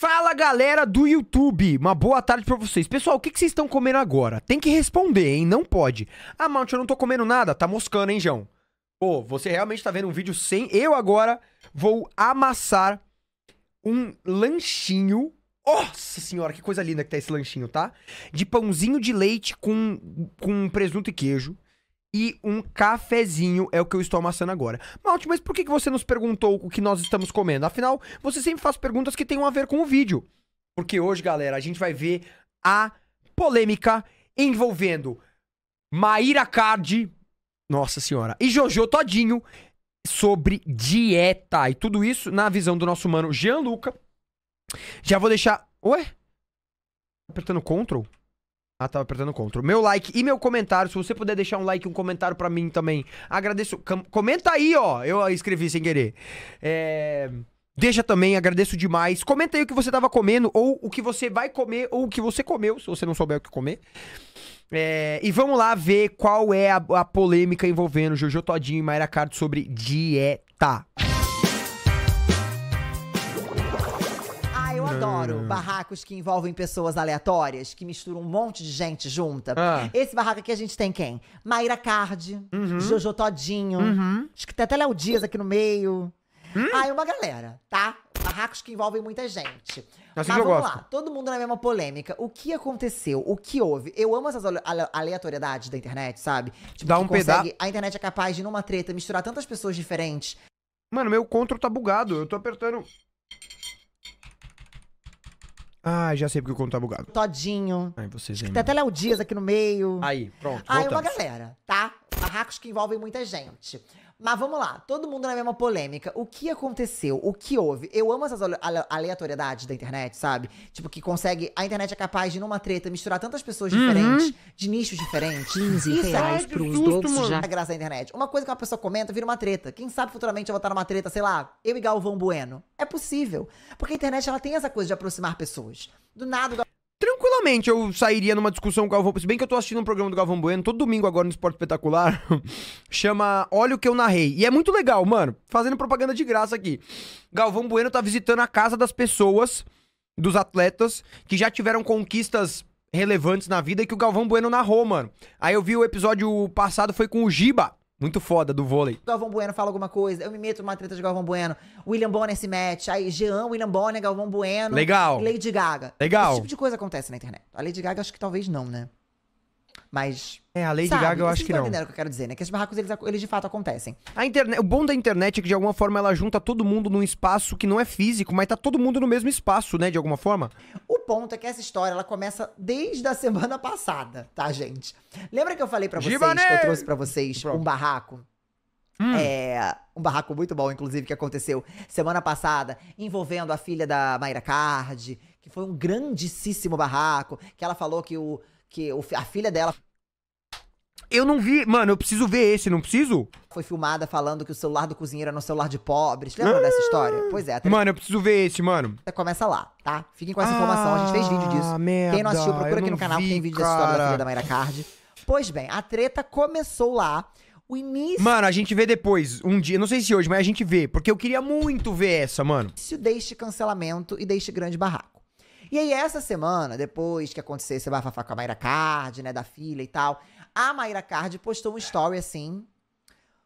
Fala galera do YouTube, uma boa tarde pra vocês. Pessoal, o que, vocês estão comendo agora? Tem que responder, hein? Não pode. Ah, Mount, eu não tô comendo nada. Tá moscando, hein, João? Pô, você realmente tá vendo um vídeo sem. Eu agora vou amassar um lanchinho. Nossa senhora, que coisa linda que tá esse lanchinho, tá? De pãozinho de leite com, com presunto e queijo e um cafezinho é o que eu estou amassando agora. Malte, mas por que você nos perguntou o que nós estamos comendo? Afinal, você sempre faz perguntas que tenham a ver com o vídeo. Porque hoje, galera, a gente vai ver a polêmica envolvendo Maíra Card, nossa senhora, e Jojo Todinho sobre dieta. E tudo isso na visão do nosso mano Jean Luca. Já vou deixar... Ué? Apertando Ctrl? Ah, tava apertando Ctrl. Meu like e meu comentário. Se você puder deixar um like e um comentário pra mim também. Agradeço. Com comenta aí, ó. Eu escrevi sem querer. É... Deixa também, agradeço demais. Comenta aí o que você tava comendo, ou o que você vai comer, ou o que você comeu, se você não souber o que comer. É... E vamos lá ver qual é a, a polêmica envolvendo Jojo Todinho e Mayra Cardo sobre dieta. adoro hum. barracos que envolvem pessoas aleatórias, que misturam um monte de gente junta. Ah. Esse barraco aqui a gente tem quem? Mayra Cardi, uhum. Jojo Todinho, uhum. acho que tem até Léo Dias aqui no meio. Hum? Aí uma galera, tá? Barracos que envolvem muita gente. Assim Mas vamos gosto. lá, todo mundo na mesma polêmica. O que aconteceu? O que houve? Eu amo essas aleatoriedades da internet, sabe? Tipo, Dá um pedaço. A internet é capaz de, numa treta, misturar tantas pessoas diferentes. Mano, meu controle tá bugado. Eu tô apertando. Ah, já sei porque o conto tá bugado. Todinho. Aí vocês Tem até Léo Dias aqui no meio. Aí, pronto. Aí voltamos. uma galera, tá? Barracos que envolvem muita gente. Mas vamos lá, todo mundo na mesma polêmica. O que aconteceu? O que houve? Eu amo essas aleatoriedades da internet, sabe? Tipo, que consegue. A internet é capaz de, numa treta, misturar tantas pessoas uhum. diferentes, de nichos diferentes. 15 Isso reais é pros dois já. A graça da internet. Uma coisa que uma pessoa comenta vira uma treta. Quem sabe futuramente eu vou estar numa treta, sei lá, eu e Galvão Bueno. É possível. Porque a internet ela tem essa coisa de aproximar pessoas. Do nada, Tranquilamente eu sairia numa discussão com o Galvão. Se bem que eu tô assistindo um programa do Galvão Bueno todo domingo agora no Esporte Espetacular. chama Olha o que eu narrei. E é muito legal, mano. Fazendo propaganda de graça aqui. Galvão Bueno tá visitando a casa das pessoas, dos atletas, que já tiveram conquistas relevantes na vida e que o Galvão Bueno narrou, mano. Aí eu vi o episódio passado, foi com o Giba. Muito foda do vôlei. Galvão Bueno fala alguma coisa, eu me meto numa treta de Galvão Bueno. William Bonner se mete, aí Jean, William Bonner, Galvão Bueno. Legal. Lady Gaga. Legal. Esse tipo de coisa acontece na internet. A Lady Gaga acho que talvez não, né? Mas. É, a Lady sabe, Gaga eu acho que não. entenderam o que eu quero dizer, né? Que esses barracos, eles, eles de fato acontecem. A internet, o bom da internet é que de alguma forma ela junta todo mundo num espaço que não é físico, mas tá todo mundo no mesmo espaço, né? De alguma forma. O ponto é que essa história ela começa desde a semana passada, tá, gente? Lembra que eu falei para vocês que eu trouxe para vocês Pronto. um barraco? Hum. É, um barraco muito bom, inclusive, que aconteceu semana passada, envolvendo a filha da Mayra Card, que foi um grandíssimo barraco, que ela falou que o que a filha dela eu não vi, mano, eu preciso ver esse, não preciso? Foi filmada falando que o celular do cozinheiro era um celular de pobres. Lembra ah, dessa história? Pois é. Mano, eu preciso ver esse, mano. Começa lá, tá? Fiquem com essa ah, informação, a gente fez ah, vídeo disso. Merda, Quem não assistiu, procura aqui no canal vi, tem vídeo dessa história da filha da Mayra Card. Pois bem, a treta começou lá. O início. Mano, a gente vê depois, um dia, não sei se hoje, mas a gente vê, porque eu queria muito ver essa, mano. Isso deixe cancelamento e deixe grande barraco. E aí, essa semana, depois que aconteceu esse bafafá com a Mayra Card, né, da filha e tal, a Mayra Card postou um story assim,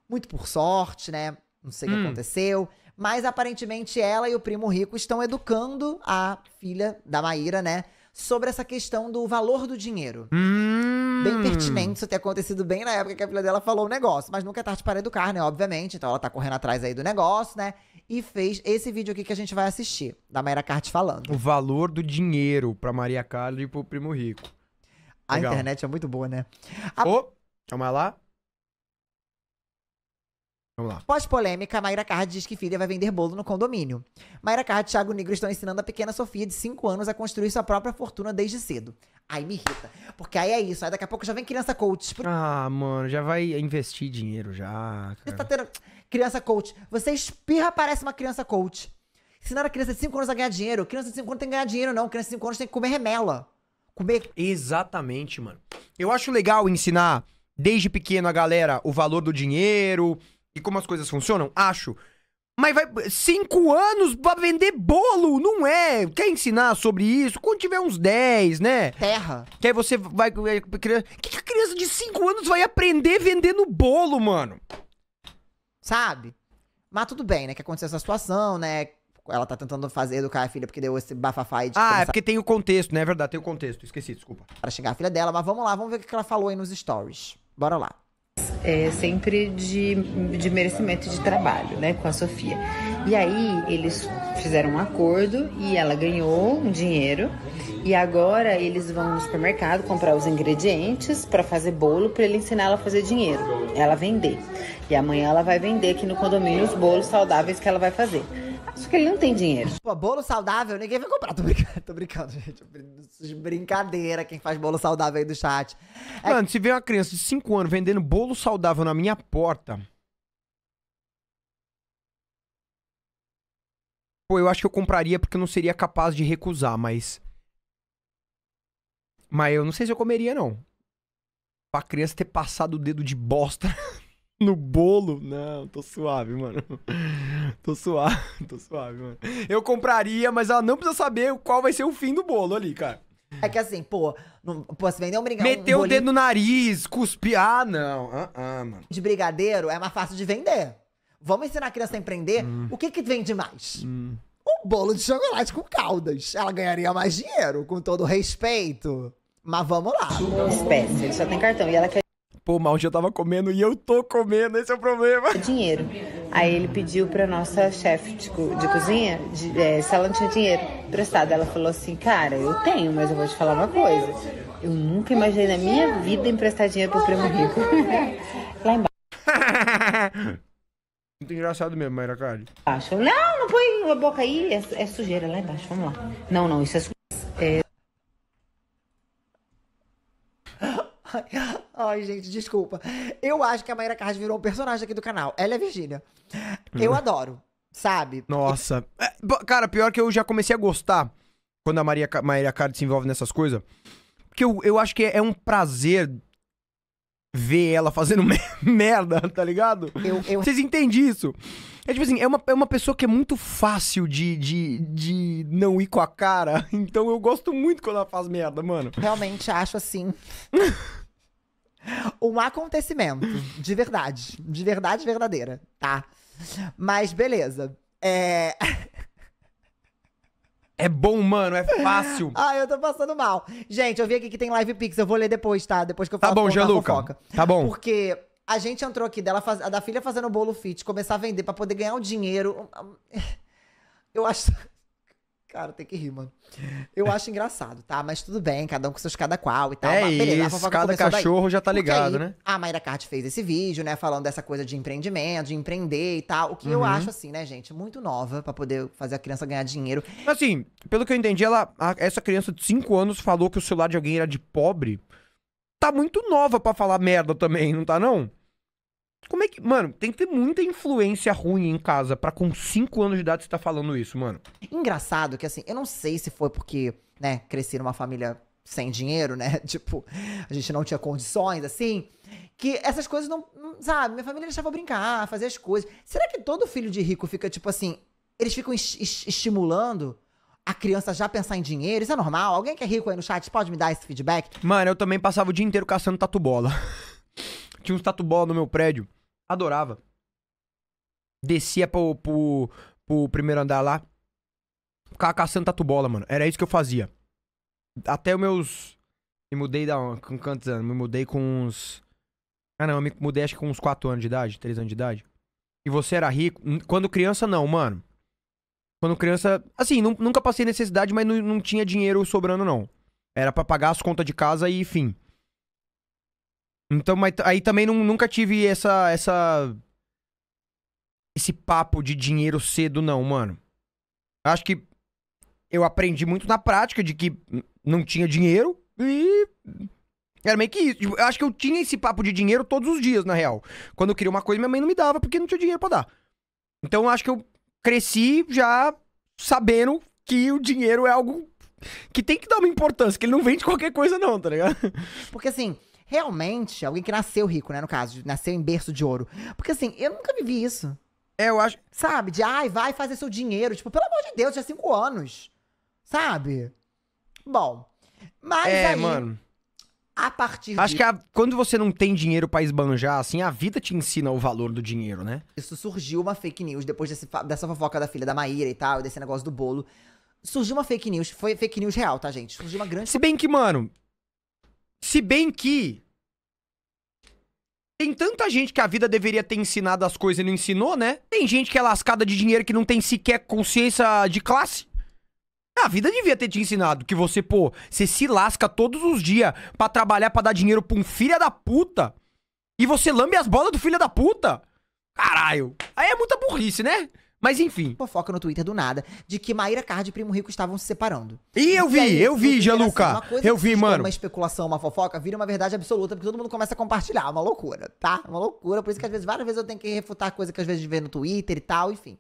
muito por sorte, né? Não sei o hum. que aconteceu. Mas aparentemente ela e o primo rico estão educando a filha da Maíra, né? Sobre essa questão do valor do dinheiro. Hum. Bem pertinente isso ter acontecido bem na época que a filha dela falou o negócio. Mas nunca é tarde para educar, né? Obviamente. Então ela tá correndo atrás aí do negócio, né? E fez esse vídeo aqui que a gente vai assistir, da Maíra Card falando. O valor do dinheiro para Maria Carla e pro primo rico. A Legal. internet é muito boa, né? A... Oh, calma lá. Vamos lá. Pós-polêmica, Mayra Card diz que filha vai vender bolo no condomínio. Mayra Card e Thiago Negro estão ensinando a pequena Sofia, de 5 anos, a construir sua própria fortuna desde cedo. Aí me irrita. Porque aí é isso. Aí daqui a pouco já vem criança coach. Ah, mano, já vai investir dinheiro já. Você tá tendo criança coach. Você espirra, parece uma criança coach. Ensinar a criança de 5 anos a ganhar dinheiro. Criança de 5 anos tem que ganhar dinheiro, não. Criança de 5 anos tem que comer remela como é que... Exatamente, mano. Eu acho legal ensinar desde pequeno a galera o valor do dinheiro e como as coisas funcionam. Acho. Mas vai. Cinco anos pra vender bolo, não é? Quer ensinar sobre isso? Quando tiver uns 10, né? Terra. Que aí você vai. O é, que, que a criança de 5 anos vai aprender vendendo bolo, mano? Sabe? Mas tudo bem, né? Que aconteceu essa situação, né? Ela tá tentando fazer educar a filha porque deu esse bafafá de. Ah, é começar... é porque tem o contexto, né? É verdade, tem o contexto. Esqueci, desculpa. Para chegar a filha dela, mas vamos lá, vamos ver o que ela falou aí nos stories. Bora lá. É, sempre de, de merecimento de trabalho, né, com a Sofia. E aí eles fizeram um acordo e ela ganhou um dinheiro. E agora eles vão no supermercado comprar os ingredientes para fazer bolo para ele ensinar ela a fazer dinheiro, ela vender. E amanhã ela vai vender aqui no condomínio os bolos saudáveis que ela vai fazer. Só que ele não tem dinheiro. Pô, bolo saudável, ninguém vai comprar. Tô brincando, tô brincando, gente. É brincadeira, quem faz bolo saudável aí do chat. É... Mano, se vê uma criança de 5 anos vendendo bolo saudável na minha porta. Pô, eu acho que eu compraria porque eu não seria capaz de recusar, mas. Mas eu não sei se eu comeria, não. Pra criança ter passado o dedo de bosta no bolo. Não, tô suave, mano. Tô suave, tô suave, mano. Eu compraria, mas ela não precisa saber qual vai ser o fim do bolo ali, cara. É que assim, pô, não posso vender um brigadeiro. Meter um o dedo no nariz, cuspir. Ah, não. Ah, uh mano. De brigadeiro é mais fácil de vender. Vamos ensinar a criança a empreender. Hum. O que que vende mais? Hum. Um bolo de chocolate com caldas. Ela ganharia mais dinheiro, com todo respeito. Mas vamos lá. Espécie, ele só tem cartão e ela quer Pô, mal já eu tava comendo e eu tô comendo, esse é o problema. É dinheiro. Aí ele pediu pra nossa chefe de, co tipo, de cozinha de, é, se ela não tinha dinheiro prestado. Ela falou assim: Cara, eu tenho, mas eu vou te falar uma coisa. Eu nunca imaginei na minha vida emprestar dinheiro pro primo rico. Lá embaixo. Muito engraçado mesmo, Mayra Card. Não, não põe a boca aí, é, é, sujeira lá embaixo, vamos lá. Não, não, isso é, su é Ai, gente, desculpa. Eu acho que a Mayra Card virou um personagem aqui do canal. Ela é Virgínia. Eu hum. adoro, sabe? Nossa. É, cara, pior que eu já comecei a gostar quando a Maria, Maria Card se envolve nessas coisas. Porque eu, eu acho que é, é um prazer ver ela fazendo merda, tá ligado? Eu, eu... Vocês entendem isso? É tipo assim, é uma, é uma pessoa que é muito fácil de, de, de não ir com a cara. Então eu gosto muito quando ela faz merda, mano. Realmente acho assim um acontecimento. De verdade. De verdade verdadeira, tá? Mas beleza. É. É bom, mano, é fácil. Ai, eu tô passando mal. Gente, eu vi aqui que tem live pix, eu vou ler depois, tá? Depois que eu falar Tá bom, Gianluca. Tá bom. Porque a gente entrou aqui dela faz... da filha fazendo bolo fit, começar a vender para poder ganhar o dinheiro. Eu acho Cara, tem que rir, mano. Eu acho engraçado, tá? Mas tudo bem, cada um com seus cada qual e tal. É Mas, beleza, isso, cada cachorro daí. já tá ligado, aí, né? A Mayra Kart fez esse vídeo, né? Falando dessa coisa de empreendimento, de empreender e tal. O que uhum. eu acho, assim, né, gente? Muito nova para poder fazer a criança ganhar dinheiro. Assim, pelo que eu entendi, ela, a, essa criança de 5 anos falou que o celular de alguém era de pobre. Tá muito nova para falar merda também, não tá não? Como é que. Mano, tem que ter muita influência ruim em casa para com 5 anos de idade você tá falando isso, mano. Engraçado que assim, eu não sei se foi porque, né, cresci numa família sem dinheiro, né? Tipo, a gente não tinha condições, assim. Que essas coisas não. Sabe, minha família deixava brincar, fazer as coisas. Será que todo filho de rico fica, tipo assim, eles ficam estimulando? a criança já pensar em dinheiro. Isso é normal? Alguém que é rico aí no chat pode me dar esse feedback? Mano, eu também passava o dia inteiro caçando tatu bola. Tinha uns tatu bola no meu prédio. Adorava. Descia pro, pro, pro primeiro andar lá. Ficava caçando tatu-bola, mano. Era isso que eu fazia. Até os meus. Me mudei da. Com quantos anos? Me mudei com uns. Ah, não, eu me mudei acho que com uns 4 anos de idade, 3 anos de idade. E você era rico. Quando criança, não, mano. Quando criança. Assim, nunca passei necessidade, mas não, não tinha dinheiro sobrando, não. Era para pagar as contas de casa e fim. Então, mas aí também não, nunca tive essa, essa. Esse papo de dinheiro cedo, não, mano. Acho que eu aprendi muito na prática de que não tinha dinheiro e. Era meio que isso. Tipo, eu acho que eu tinha esse papo de dinheiro todos os dias, na real. Quando eu queria uma coisa, minha mãe não me dava porque não tinha dinheiro pra dar. Então eu acho que eu cresci já sabendo que o dinheiro é algo que tem que dar uma importância, que ele não vende qualquer coisa, não, tá ligado? Porque assim realmente alguém que nasceu rico, né? No caso, nasceu em berço de ouro. Porque assim, eu nunca vivi isso. É, eu acho. Sabe? De ai, vai fazer seu dinheiro. Tipo, pelo amor de Deus, já cinco anos. Sabe? Bom. Mas é, aí, mano. A partir Acho de... que a... quando você não tem dinheiro para esbanjar, assim, a vida te ensina o valor do dinheiro, né? Isso surgiu uma fake news depois desse, dessa fofoca da filha da Maíra e tal, desse negócio do bolo. Surgiu uma fake news, foi fake news real, tá, gente? Surgiu uma grande. Se bem que, mano. Se bem que tem tanta gente que a vida deveria ter ensinado as coisas e não ensinou, né? Tem gente que é lascada de dinheiro que não tem sequer consciência de classe. A vida devia ter te ensinado que você, pô, você se lasca todos os dias para trabalhar para dar dinheiro pra um filho da puta. E você lambe as bolas do filho da puta. Caralho. Aí é muita burrice, né? Mas enfim. Fofoca no Twitter do nada de que Maíra Card e Primo Rico estavam se separando. E eu vi, aí, eu vi, Jaluca. Assim, eu vi, mano. Uma especulação, uma fofoca, vira uma verdade absoluta, porque todo mundo começa a compartilhar. Uma loucura, tá? Uma loucura. Por isso que às vezes, várias vezes eu tenho que refutar coisa que às vezes vê no Twitter e tal, enfim.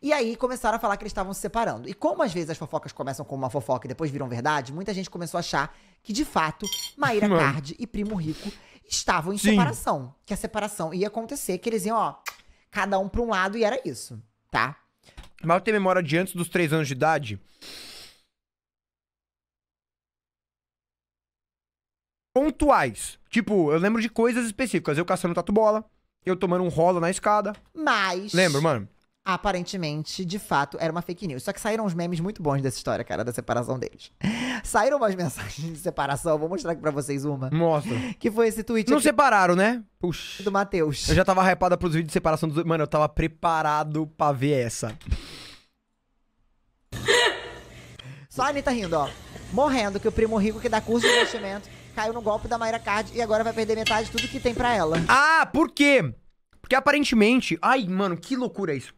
E aí começaram a falar que eles estavam se separando. E como às vezes as fofocas começam com uma fofoca e depois viram verdade, muita gente começou a achar que de fato Maíra Mano. Card e Primo Rico estavam em Sim. separação. Que a separação ia acontecer, que eles iam, ó, cada um pra um lado e era isso tá? Mal tem memória de antes dos 3 anos de idade. Pontuais. Tipo, eu lembro de coisas específicas. Eu caçando tatu-bola, eu tomando um rola na escada. Mas. Lembro, mano aparentemente, de fato, era uma fake news. Só que saíram uns memes muito bons dessa história, cara, da separação deles. Saíram umas mensagens de separação, vou mostrar aqui pra vocês uma. Mostra. Que foi esse tweet Não aqui. separaram, né? Puxa. Do Matheus. Eu já tava hypada pros vídeos de separação dos... Mano, eu tava preparado pra ver essa. Só a Anitta rindo, ó. Morrendo que o primo rico que dá curso de investimento caiu no golpe da Mayra Card e agora vai perder metade de tudo que tem pra ela. Ah, por quê? Porque aparentemente... Ai, mano, que loucura isso.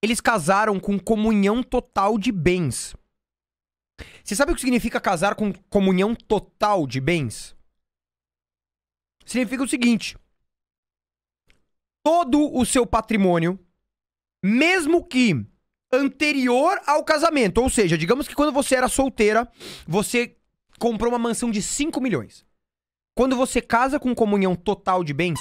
Eles casaram com comunhão total de bens. Você sabe o que significa casar com comunhão total de bens? Significa o seguinte: todo o seu patrimônio, mesmo que anterior ao casamento, ou seja, digamos que quando você era solteira, você comprou uma mansão de 5 milhões. Quando você casa com comunhão total de bens.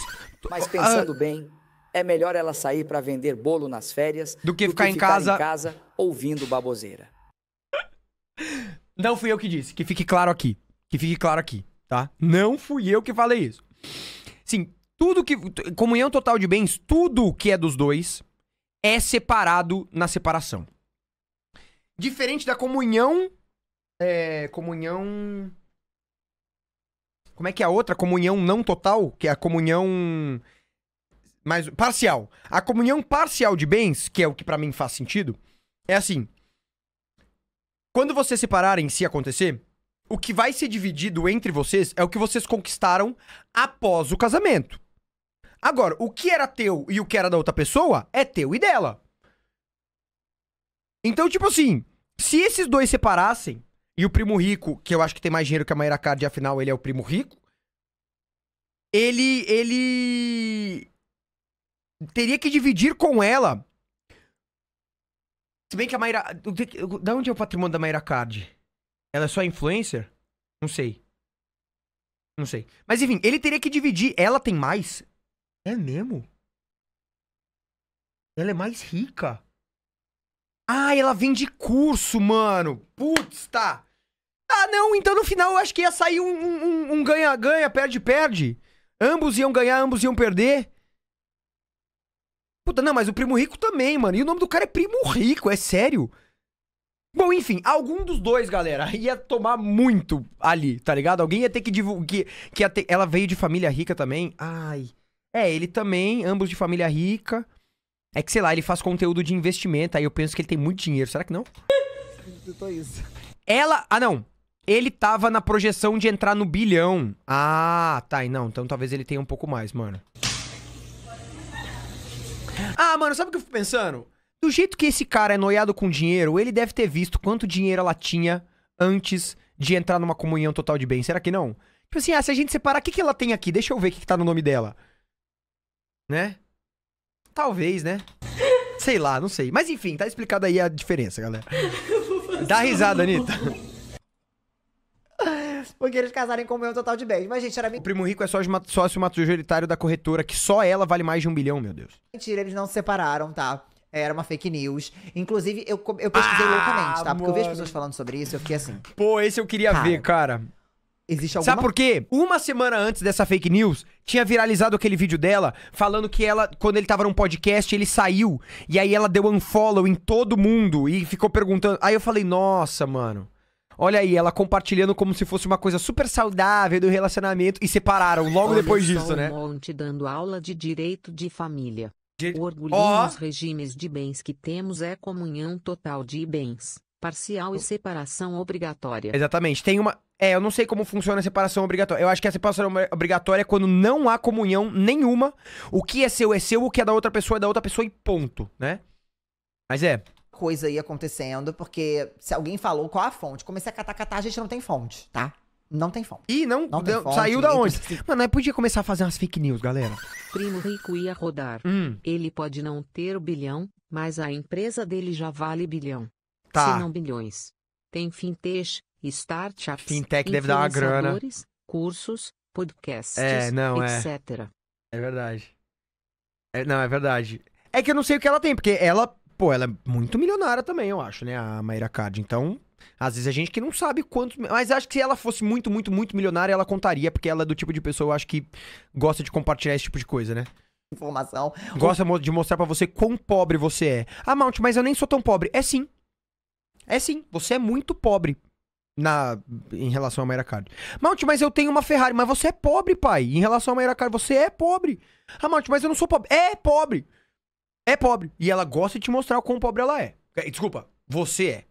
Mas pensando ah, bem, é melhor ela sair para vender bolo nas férias do que, do ficar, que em, ficar casa... em casa ouvindo baboseira. Não fui eu que disse, que fique claro aqui. Que fique claro aqui, tá? Não fui eu que falei isso. Sim, tudo que. Comunhão total de bens, tudo que é dos dois é separado na separação. Diferente da comunhão. É. Comunhão. Como é que é a outra? Comunhão não total? Que é a comunhão. Mas parcial. A comunhão parcial de bens, que é o que para mim faz sentido, é assim. Quando vocês separarem, se acontecer, o que vai ser dividido entre vocês é o que vocês conquistaram após o casamento. Agora, o que era teu e o que era da outra pessoa é teu e dela. Então, tipo assim, se esses dois separassem, e o primo rico, que eu acho que tem mais dinheiro que a Mayra Card, afinal ele é o primo rico, ele. ele teria que dividir com ela. Se bem que a Mayra. Da onde é o patrimônio da Mayra Card? Ela é só influencer? Não sei. Não sei. Mas enfim, ele teria que dividir. Ela tem mais? É mesmo? Ela é mais rica. Ah, ela vende curso, mano. Putz, tá. Ah, não, então no final eu acho que ia sair um ganha-ganha, um, um perde-perde. Ambos iam ganhar, ambos iam perder. Puta, não, mas o primo rico também, mano. E o nome do cara é primo rico, é sério? Bom, enfim, algum dos dois, galera, ia tomar muito ali, tá ligado? Alguém ia ter que divulgar. Que, que ter... Ela veio de família rica também. Ai. É, ele também, ambos de família rica. É que, sei lá, ele faz conteúdo de investimento, aí eu penso que ele tem muito dinheiro. Será que não? isso. Ela. Ah, não. Ele tava na projeção de entrar no bilhão. Ah, tá. Não, então talvez ele tenha um pouco mais, mano. Ah, mano, sabe o que eu fico pensando? Do jeito que esse cara é noiado com dinheiro, ele deve ter visto quanto dinheiro ela tinha antes de entrar numa comunhão total de bens. Será que não? Tipo assim, ah, se a gente separar, o que, que ela tem aqui? Deixa eu ver o que, que tá no nome dela. Né? Talvez, né? Sei lá, não sei. Mas enfim, tá explicada aí a diferença, galera. Dá risada, Anitta porque eles casarem com o meu total de bens. Mas, gente, era O Primo Rico é sócio, ma- sócio majoritário da corretora, que só ela vale mais de um bilhão, meu Deus. Mentira, eles não se separaram, tá? Era uma fake news. Inclusive, eu, eu pesquisei Ah, loucamente, tá? Porque eu vi as pessoas falando sobre isso, eu fiquei assim. Pô, esse eu queria Cara, ver, cara. Existe alguma Sabe por quê? Uma semana antes dessa fake news, tinha viralizado aquele vídeo dela falando que ela, quando ele tava num podcast, ele saiu. E aí ela deu unfollow em todo mundo e ficou perguntando. Aí eu falei, nossa, mano. Olha aí, ela compartilhando como se fosse uma coisa super saudável do relacionamento e separaram logo Olha depois disso, um né? Monte dando aula de direito de família. De... Orgulho oh. nos regimes de bens que temos é comunhão total de bens, parcial e separação obrigatória. Exatamente. Tem uma, é, eu não sei como funciona a separação obrigatória. Eu acho que a separação obrigatória é quando não há comunhão nenhuma. O que é seu é seu, o que é da outra pessoa é da outra pessoa e ponto, né? Mas é, coisa aí acontecendo, porque se alguém falou qual a fonte, comecei a catar, catar, a gente não tem fonte, tá? Não tem fonte. E não, não deu, fonte, saiu da onde? Precisa... Mano, aí podia começar a fazer umas fake news, galera. Primo Rico ia rodar. Hum. Ele pode não ter o bilhão, mas a empresa dele já vale bilhão. Tá. Se não bilhões. Tem fintech, startups, fintech deve dar uma grana. cursos, podcasts, é, não, é. etc. É, é verdade. É, não, é verdade. É que eu não sei o que ela tem, porque ela pô, ela é muito milionária também, eu acho, né? A Mayra Card. Então, às vezes a gente que não sabe quantos. Mas acho que se ela fosse muito, muito, muito milionária, ela contaria, porque ela é do tipo de pessoa, eu acho que gosta de compartilhar esse tipo de coisa, né? Informação. Gosta de mostrar para você quão pobre você é. Ah, Mount, mas eu nem sou tão pobre. É sim. É sim. Você é muito pobre na em relação à Mayra Card. Mount, mas eu tenho uma Ferrari, mas você é pobre, pai. Em relação à Mayra Card, você é pobre. Ah, Mount, mas eu não sou pobre. É pobre é pobre. E ela gosta de te mostrar o quão pobre ela é. é desculpa, você é.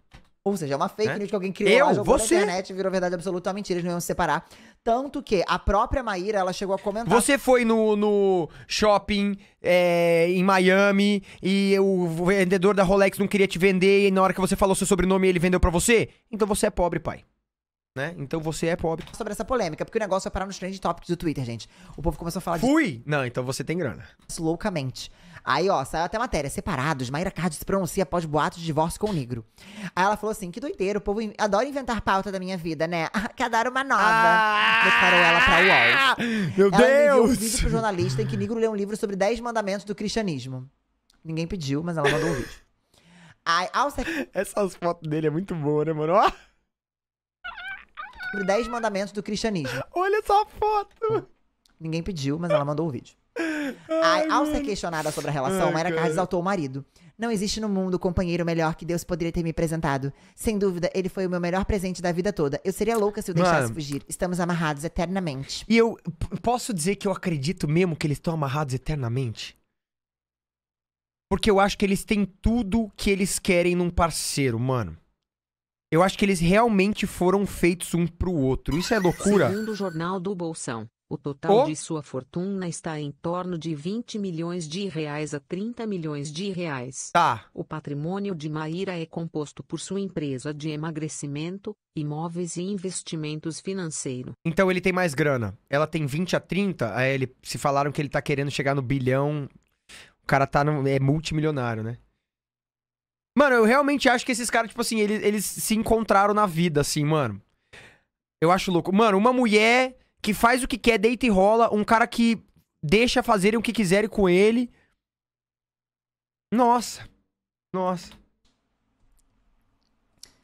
Ou seja, é uma fake é? news que alguém criou, eu, você? na internet, virou verdade absoluta, uma mentira, eles não iam se separar. Tanto que a própria Maíra, ela chegou a comentar... Você foi no, no shopping é, em Miami e o vendedor da Rolex não queria te vender e na hora que você falou seu sobrenome ele vendeu para você? Então você é pobre, pai. Né? Então você é pobre. Sobre essa polêmica, porque o negócio é parar nos trend topics do Twitter, gente. O povo começou a falar Fui! De... Não, então você tem grana. Loucamente. Aí, ó, saiu até matéria. Separados, Mayra Cardi se pronuncia após boatos de divórcio com o negro. Aí ela falou assim: que doideira, o povo adora inventar pauta da minha vida, né? Quer dar uma nova. Ah! Declarou ela pra UOL. Meu ela Deus! Um vídeo pro jornalista em que negro lê um livro sobre 10 mandamentos do cristianismo. Ninguém pediu, mas ela mandou o vídeo. Aí, ao ser... Essas fotos dele é muito boa, né, mano? Ó! Sobre 10 mandamentos do cristianismo. Olha essa foto! Ninguém pediu, mas ela mandou o vídeo. Ai, ao ser questionada sobre a relação, Ai, Mayra Carr exaltou o marido. Não existe no mundo companheiro melhor que Deus poderia ter me apresentado. Sem dúvida, ele foi o meu melhor presente da vida toda. Eu seria louca se o deixasse Mano, fugir. Estamos amarrados eternamente. E eu posso dizer que eu acredito mesmo que eles estão amarrados eternamente? Porque eu acho que eles têm tudo que eles querem num parceiro, mano. Eu acho que eles realmente foram feitos um pro outro. Isso é loucura. Segundo o Jornal do Bolsão. O total oh. de sua fortuna está em torno de 20 milhões de reais a 30 milhões de reais. Tá. O patrimônio de Maíra é composto por sua empresa de emagrecimento, imóveis e investimentos financeiros. Então ele tem mais grana. Ela tem 20 a 30, aí ele se falaram que ele tá querendo chegar no bilhão. O cara tá no, é multimilionário, né? Mano, eu realmente acho que esses caras, tipo assim, eles, eles se encontraram na vida, assim, mano. Eu acho louco. Mano, uma mulher que faz o que quer, deita e rola, um cara que deixa fazerem o que quiserem com ele. Nossa. Nossa.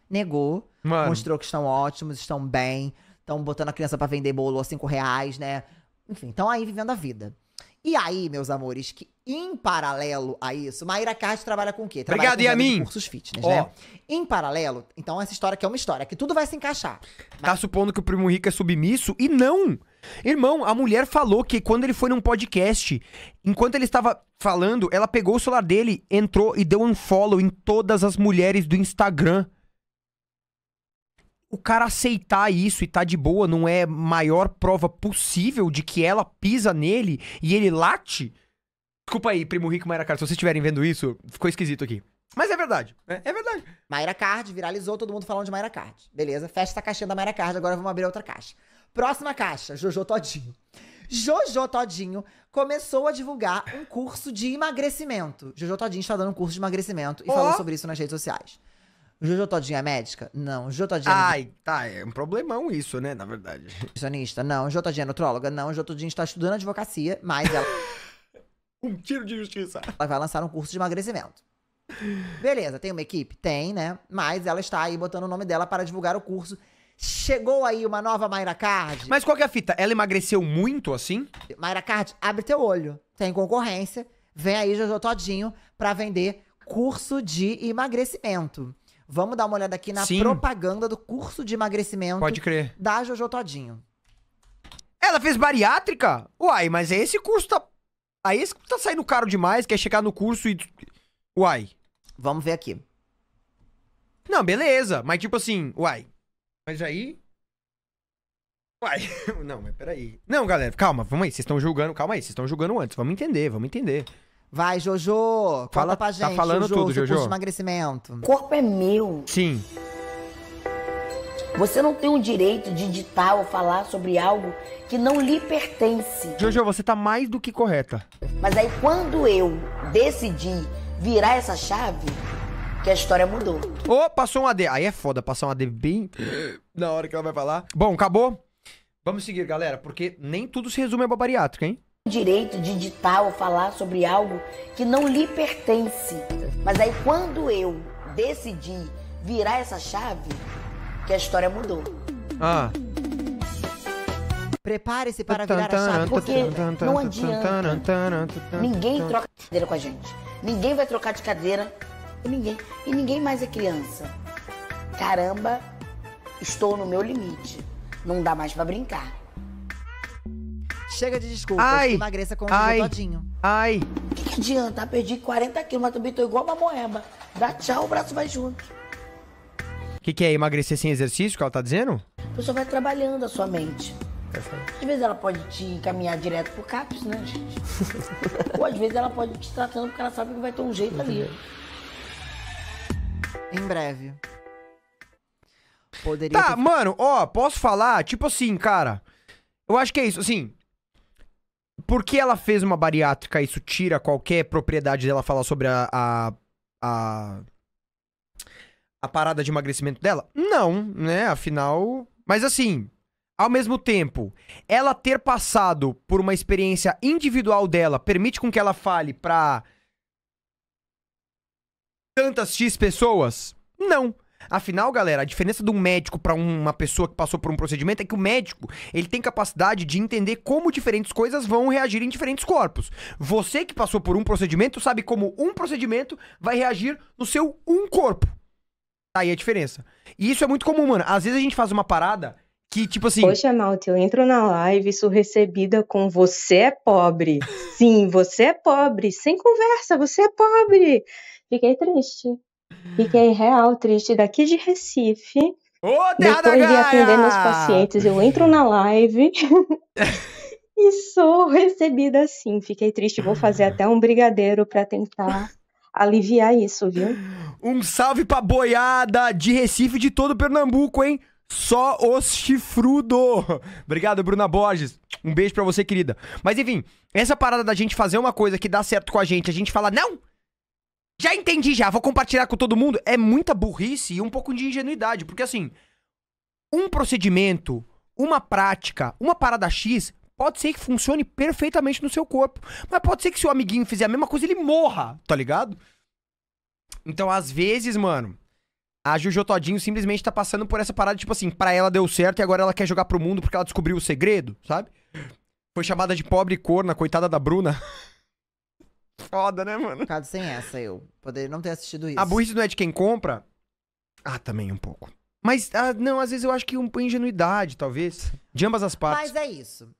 Negou. Mano. Mostrou que estão ótimos, estão bem. Estão botando a criança para vender bolo a cinco reais, né? Enfim, estão aí vivendo a vida. E aí, meus amores, que em paralelo a isso, Maíra Castro trabalha com o quê? Trabalha Obrigado, com e a mim. cursos fitness, oh. né? Em paralelo, então essa história aqui é uma história que tudo vai se encaixar. Tá Mas... Tá supondo que o primo rico é submisso? E não! Irmão, a mulher falou que quando ele foi num podcast, enquanto ele estava falando, ela pegou o celular dele, entrou e deu um follow em todas as mulheres do Instagram o cara aceitar isso e tá de boa não é maior prova possível de que ela pisa nele e ele late? Desculpa aí, primo rico Mayra Card, se vocês estiverem vendo isso, ficou esquisito aqui. Mas é verdade, é, é verdade. Mayra Card viralizou, todo mundo falando de Mayra Card. Beleza, fecha essa caixinha da Mayra Card, agora vamos abrir outra caixa. Próxima caixa, Jojo Todinho. Jojo Todinho começou a divulgar um curso de emagrecimento. Jojo Todinho está dando um curso de emagrecimento e oh. falou sobre isso nas redes sociais. Jojo Todinho é médica? Não. Jojo Todinho é Ai, tá, é um problemão isso, né, na verdade. nutricionista? Não. Jojo Todinho é nutróloga? Não. Jojo Todinho está estudando advocacia, mas ela... um tiro de justiça. Ela vai lançar um curso de emagrecimento. Beleza, tem uma equipe? Tem, né? Mas ela está aí botando o nome dela para divulgar o curso. Chegou aí uma nova Mayra Card. Mas qual que é a fita? Ela emagreceu muito assim? Mayra Card, abre teu olho. Tem concorrência. Vem aí, Jojo Todinho, para vender curso de emagrecimento. Vamos dar uma olhada aqui na Sim. propaganda do curso de emagrecimento Pode crer. da Jojo Todinho. Ela fez bariátrica? Uai, mas é esse curso tá. Aí esse tá saindo caro demais, quer chegar no curso e. Uai. Vamos ver aqui. Não, beleza. Mas tipo assim, uai. Mas aí. Uai. Não, mas peraí. Não, galera, calma, vamos aí. Vocês estão julgando, calma aí, vocês estão julgando antes. Vamos entender, vamos entender. Vai, Jojo, Fala, pra tá gente. Tá falando Jojo, tudo, Jojo. emagrecimento. O corpo é meu. Sim. Você não tem o direito de ditar ou falar sobre algo que não lhe pertence. Jojo, você tá mais do que correta. Mas aí quando eu decidi virar essa chave, que a história mudou. Ô, passou um AD. Aí é foda, passar um AD bem na hora que ela vai falar. Bom, acabou. Vamos seguir, galera, porque nem tudo se resume a bariátrica, hein? direito de ditar ou falar sobre algo que não lhe pertence. Mas aí quando eu decidi virar essa chave, que a história mudou. Ah. Prepare-se para virar a chave, porque não adianta. Ninguém troca de cadeira com a gente. Ninguém vai trocar de cadeira com ninguém. E ninguém mais é criança. Caramba, estou no meu limite. Não dá mais para brincar. Chega de desculpas. Ai, emagreça com ai, todinho. Ai. O que, que adianta? Perdi 40 quilos, mas também tô igual uma moeba. Dá tchau, o braço vai junto. O que, que é emagrecer sem exercício, que ela tá dizendo? A pessoa vai trabalhando a sua mente. Às vezes ela pode te encaminhar direto pro CAPS, né, gente? Ou às vezes ela pode te tratando porque ela sabe que vai ter um jeito ali. Em breve. Poderia tá, ter... mano, ó, posso falar? Tipo assim, cara. Eu acho que é isso, assim porque ela fez uma bariátrica, isso tira qualquer propriedade dela falar sobre a, a, a a parada de emagrecimento dela? Não, né? Afinal. Mas assim, ao mesmo tempo, ela ter passado por uma experiência individual dela permite com que ela fale pra tantas X pessoas? Não. Afinal, galera, a diferença de um médico para uma pessoa que passou por um procedimento é que o médico, ele tem capacidade de entender como diferentes coisas vão reagir em diferentes corpos. Você que passou por um procedimento sabe como um procedimento vai reagir no seu um corpo. aí tá aí a diferença. E isso é muito comum, mano. Às vezes a gente faz uma parada que, tipo assim. Poxa, Malte, eu entro na live e sou recebida com você é pobre. Sim, você é pobre. Sem conversa, você é pobre. Fiquei triste. Fiquei real triste daqui de Recife. Ô, Depois da de atender meus pacientes, eu entro na live e sou recebida assim. Fiquei triste, vou fazer até um brigadeiro para tentar aliviar isso, viu? Um salve pra boiada de Recife de todo Pernambuco, hein? Só os chifrudo. Obrigado, Bruna Borges. Um beijo pra você, querida. Mas enfim, essa parada da gente fazer uma coisa que dá certo com a gente, a gente fala, não, já entendi já, vou compartilhar com todo mundo. É muita burrice e um pouco de ingenuidade, porque assim, um procedimento, uma prática, uma parada X pode ser que funcione perfeitamente no seu corpo, mas pode ser que se o amiguinho fizer a mesma coisa ele morra, tá ligado? Então, às vezes, mano, a Juju Todinho simplesmente tá passando por essa parada, tipo assim, pra ela deu certo e agora ela quer jogar pro mundo porque ela descobriu o segredo, sabe? Foi chamada de pobre corna, coitada da Bruna. Foda, né, mano? Ficado sem essa, eu. Poderia não ter assistido isso. A burrice não é de quem compra? Ah, também um pouco. Mas, ah, não, às vezes eu acho que um ingenuidade, talvez. De ambas as partes. Mas é isso.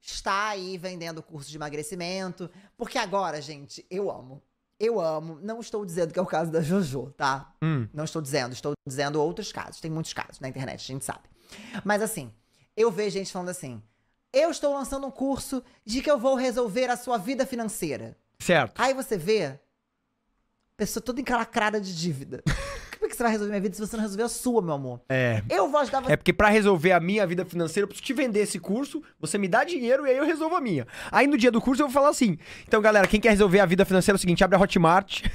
Está aí vendendo curso de emagrecimento. Porque agora, gente, eu amo. Eu amo. Não estou dizendo que é o caso da JoJo, tá? Hum. Não estou dizendo. Estou dizendo outros casos. Tem muitos casos na internet, a gente sabe. Mas assim, eu vejo gente falando assim. Eu estou lançando um curso de que eu vou resolver a sua vida financeira. Certo. Aí você vê pessoa toda encalacrada de dívida. Como é que você vai resolver minha vida se você não resolver a sua, meu amor? É. Eu vou ajudar você. É porque para resolver a minha vida financeira, eu preciso te vender esse curso, você me dá dinheiro e aí eu resolvo a minha. Aí no dia do curso eu vou falar assim: então galera, quem quer resolver a vida financeira é o seguinte, abre a Hotmart.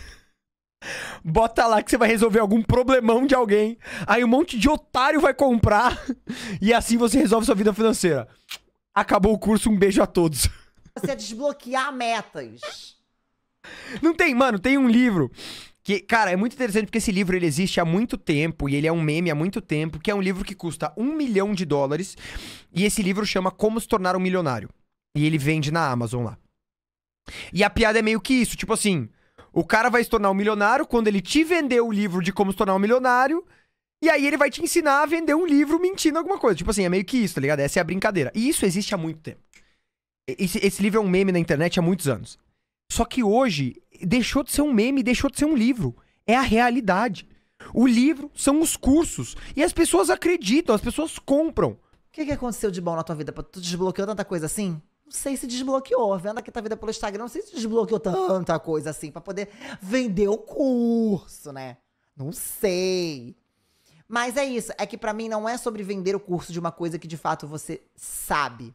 Bota lá que você vai resolver algum problemão de alguém. Aí um monte de otário vai comprar. E assim você resolve sua vida financeira. Acabou o curso, um beijo a todos você desbloquear metas. Não tem, mano, tem um livro que, cara, é muito interessante porque esse livro ele existe há muito tempo e ele é um meme há muito tempo, que é um livro que custa um milhão de dólares e esse livro chama Como se tornar um milionário e ele vende na Amazon lá. E a piada é meio que isso, tipo assim, o cara vai se tornar um milionário quando ele te vender o livro de como se tornar um milionário. E aí ele vai te ensinar a vender um livro mentindo alguma coisa. Tipo assim, é meio que isso, tá ligado? Essa é a brincadeira. E isso existe há muito tempo. Esse, esse livro é um meme na internet há muitos anos. Só que hoje deixou de ser um meme, deixou de ser um livro. É a realidade. O livro são os cursos. E as pessoas acreditam, as pessoas compram. O que, que aconteceu de bom na tua vida? Tu desbloqueou tanta coisa assim? Não sei se desbloqueou. Vendo aqui tua vida pelo Instagram, não sei se desbloqueou tanta coisa assim para poder vender o curso, né? Não sei. Mas é isso. É que para mim não é sobre vender o curso de uma coisa que de fato você sabe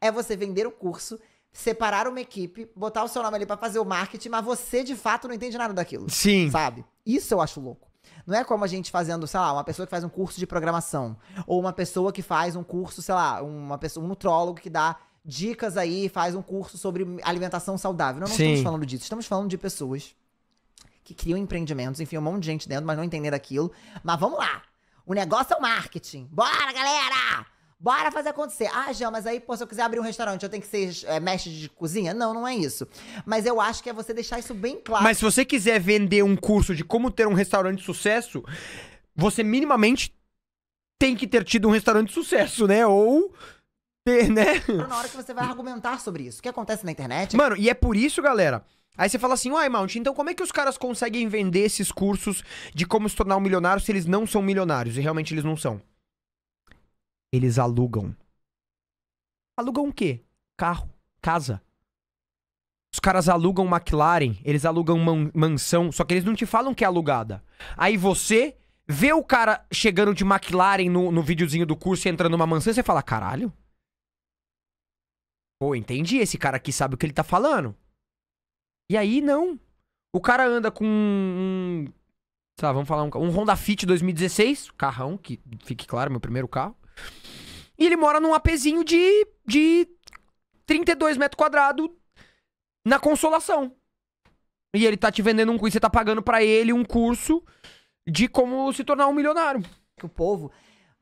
é você vender o curso, separar uma equipe, botar o seu nome ali para fazer o marketing, mas você de fato não entende nada daquilo. Sim. Sabe? Isso eu acho louco. Não é como a gente fazendo, sei lá, uma pessoa que faz um curso de programação, ou uma pessoa que faz um curso, sei lá, uma pessoa, um nutrólogo que dá dicas aí, faz um curso sobre alimentação saudável. Não, não Sim. estamos falando disso, estamos falando de pessoas que criam empreendimentos, enfim, um monte de gente dentro, mas não entender aquilo. Mas vamos lá. O negócio é o marketing. Bora, galera! Bora fazer acontecer. Ah, Jean, mas aí, pô, se eu quiser abrir um restaurante, eu tenho que ser é, mestre de cozinha? Não, não é isso. Mas eu acho que é você deixar isso bem claro. Mas se você quiser vender um curso de como ter um restaurante de sucesso, você minimamente tem que ter tido um restaurante de sucesso, né? Ou ter, né? Na hora que você vai argumentar sobre isso. O que acontece na internet? Mano, e é por isso, galera. Aí você fala assim, uai, Mount, então como é que os caras conseguem vender esses cursos de como se tornar um milionário se eles não são milionários? E realmente eles não são eles alugam. Alugam o quê? Carro, casa. Os caras alugam McLaren, eles alugam man mansão, só que eles não te falam que é alugada. Aí você vê o cara chegando de McLaren no, no videozinho do curso e entrando numa mansão, você fala, caralho. Pô, entendi, esse cara aqui sabe o que ele tá falando. E aí, não. O cara anda com um. Sei lá, vamos falar um, um Honda Fit 2016, carrão, que fique claro, meu primeiro carro. E ele mora num apezinho de, de 32 metros quadrados na Consolação. E ele tá te vendendo um curso, você tá pagando para ele um curso de como se tornar um milionário. Que o povo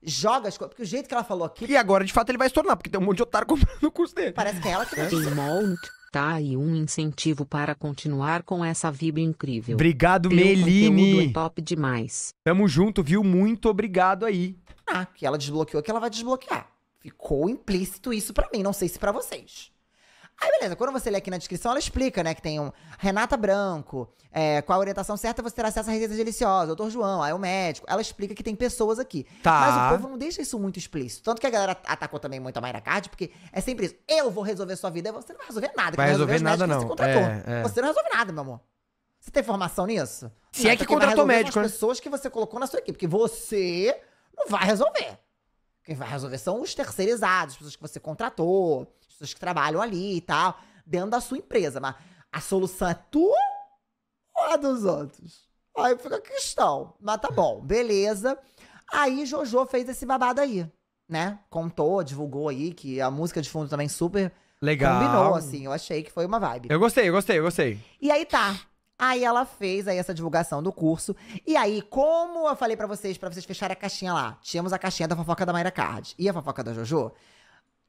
joga as coisas. Porque o jeito que ela falou aqui. E agora, de fato, ele vai se tornar, porque tem um monte de otário comprando o curso dele. Parece que é ela que vai Tem monte. Tá aí um incentivo para continuar com essa vibe incrível. Obrigado, Teu Meline. É top demais. Tamo junto, viu? Muito obrigado aí funcionar, que ela desbloqueou, que ela vai desbloquear. Ficou implícito isso para mim, não sei se para vocês. Aí, beleza, quando você lê aqui na descrição, ela explica, né, que tem um Renata Branco, é, com a orientação certa é você terá acesso à receita deliciosa, doutor João, aí é o médico. Ela explica que tem pessoas aqui. Tá. Mas o povo não deixa isso muito explícito. Tanto que a galera atacou também muito a Mayra Card, porque é sempre isso. Eu vou resolver sua vida, você não vai resolver nada. Vai resolver, resolver nada, não. Você, É, é. você não resolve nada, meu amor. Você tem formação nisso? Se é não, é que então contratou médico, né? pessoas que você colocou na sua equipe, porque você não vai resolver. Quem vai resolver são os terceirizados, pessoas que você contratou, pessoas que trabalham ali e tal, dentro da sua empresa. Mas a solução é tua ou a dos outros? Aí fica a questão. Mas tá bom, beleza. Aí Jojo fez esse babado aí, né? Contou, divulgou aí que a música de fundo também super Legal. combinou, assim. Eu achei que foi uma vibe. Eu gostei, eu gostei, eu gostei. E aí tá. Aí ela fez aí essa divulgação do curso. E aí, como eu falei para vocês, para vocês fecharem a caixinha lá, tínhamos a caixinha da fofoca da Mayra Card e a fofoca da Jojo.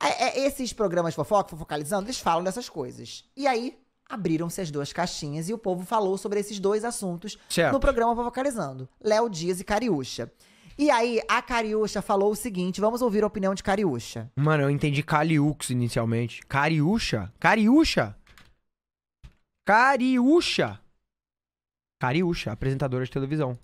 É, é, esses programas de fofoca, fofocalizando, eles falam dessas coisas. E aí, abriram-se as duas caixinhas e o povo falou sobre esses dois assuntos certo. no programa Fofocalizando. Léo Dias e Cariúcha. E aí, a Cariúcha falou o seguinte: vamos ouvir a opinião de Cariúcha. Mano, eu entendi Caliux inicialmente. Cariúcha? Cariúcha? Cariúcha? Cariúcha, apresentadora de televisão.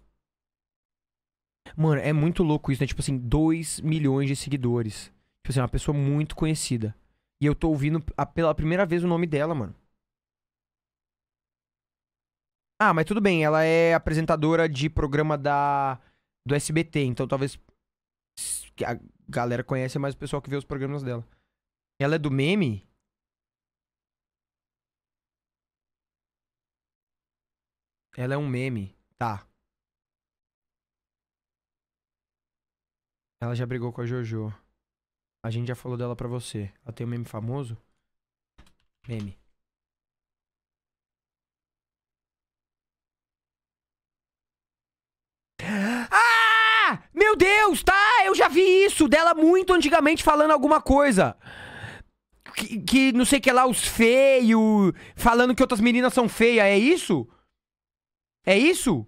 Mano, é muito louco isso, né? Tipo assim, 2 milhões de seguidores. Tipo assim, é uma pessoa muito conhecida. E eu tô ouvindo a, pela primeira vez o nome dela, mano. Ah, mas tudo bem, ela é apresentadora de programa da do SBT, então talvez a galera conhece mais o pessoal que vê os programas dela. Ela é do meme? Ela é um meme. Tá. Ela já brigou com a Jojo. A gente já falou dela pra você. Ela tem um meme famoso? Meme. Ah! Meu Deus, tá? Eu já vi isso dela muito antigamente falando alguma coisa. Que, que não sei que lá, os feios. Falando que outras meninas são feias, é isso? É isso?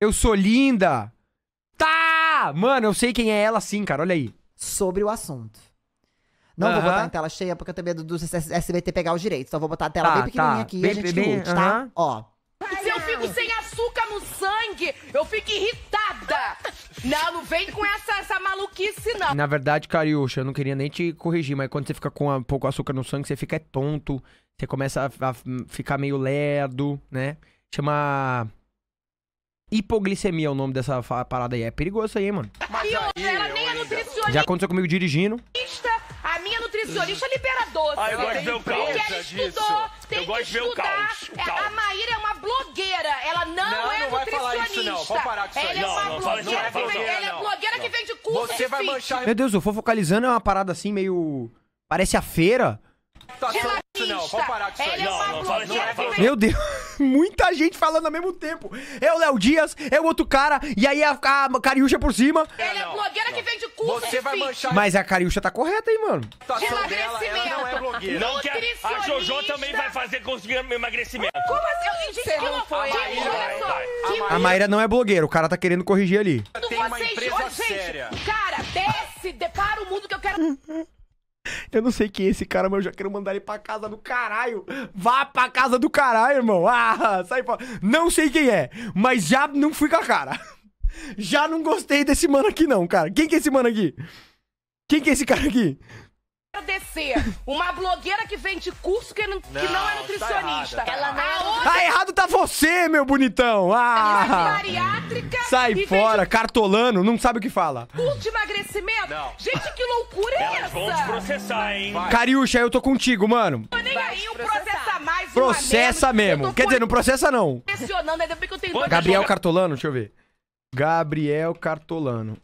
Eu sou linda. Tá! Mano, eu sei quem é ela sim, cara. Olha aí. Sobre o assunto. Não vou botar em tela cheia porque eu tenho medo do SBT pegar os direitos. Então vou botar a tela Tá, bem pequenininha tá. aqui e a gente bem- lute, tá? Ó. Se eu fico sem açúcar no sangue, eu fico irritada. Não, não vem com essa, essa maluquice, não. Na verdade, Cariúcha, eu não queria nem te corrigir, mas quando você fica com um pouco açúcar no sangue, você fica é tonto, você começa a, a ficar meio lerdo, né? Chama. Hipoglicemia é o nome dessa parada aí. É perigoso isso aí, mano. E outra, ela nem é nutricionista. Já aconteceu comigo dirigindo. A minha nutricionista libera doce. Ah, eu gosto de ver o caos. Porque ela é estudou, tem eu gosto que estudar. De ver é, o caos. A Maíra é uma blogueira. Ela não, não é não nutricionista. Isso, não. Vamos parar com isso aí. Ela é uma não, blogueira, que, vem, ela é blogueira que vende curso. Você vai é manchar. Meu Deus, eu for focalizando é uma parada assim, meio. Parece a feira. Tá Relaxa, não, pode parar com isso aí. É não, Meu Deus, muita gente falando ao mesmo tempo. É o Léo Dias, é o outro cara, e aí a, a Cariúcha por cima. Ele é blogueira que vende curso Você vai manchar... Mas a Cariúcha tá correta, hein, mano. Dela, tá não é blogueira. Não a, Jojo também vai fazer conseguir emagrecimento. Como assim? Gente, Você não foi. Gente, olha só. A Maíra não é blogueira, o cara tá querendo corrigir ali. Tem uma empresa séria. Cara, desce, depara o mundo que eu quero... Eu não sei quem é esse cara, mas eu já quero mandar ele pra casa do caralho. Vá pra casa do caralho, irmão. Ah, sai fora. Não sei quem é, mas já não fui com a cara. Já não gostei desse mano aqui, não, cara. Quem que é esse mano aqui? Quem que é esse cara aqui? descer uma blogueira que vende curso que não, que não, é tá nutricionista. Tá errado, tá ela não. É outra... Tá errado tá você, meu bonitão. Ah. É bariátrica. Sai fora, vende... cartolano, não sabe o que fala. Curso emagrecimento? Não. Gente, que loucura é Elas essa? Vão processar, hein? Cariúcha, eu tô contigo, mano. Tô nem aí, o processa mais Processa mesmo. Quer dizer, não processa não. Impressionando, ainda bem que eu tenho é? Gabriel Cartolano, deixa eu ver. Gabriel Cartolano.